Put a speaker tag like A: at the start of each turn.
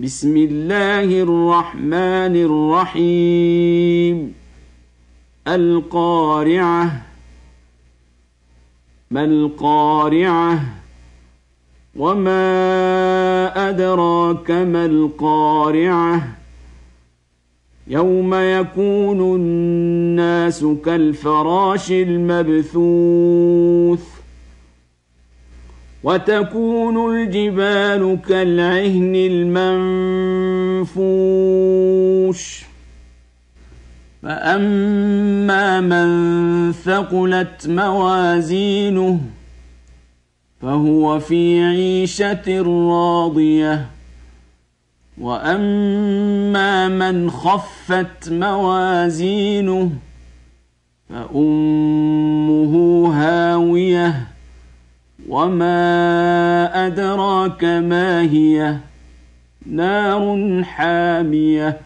A: بسم الله الرحمن الرحيم القارعة ما القارعة وما أدراك ما القارعة يوم يكون الناس كالفراش المبثوث وتكون الجبال كالعهن المنفوش فأما من ثقلت موازينه فهو في عيشة راضية وأما من خفت موازينه فأم وما أدراك ما هي نار حامية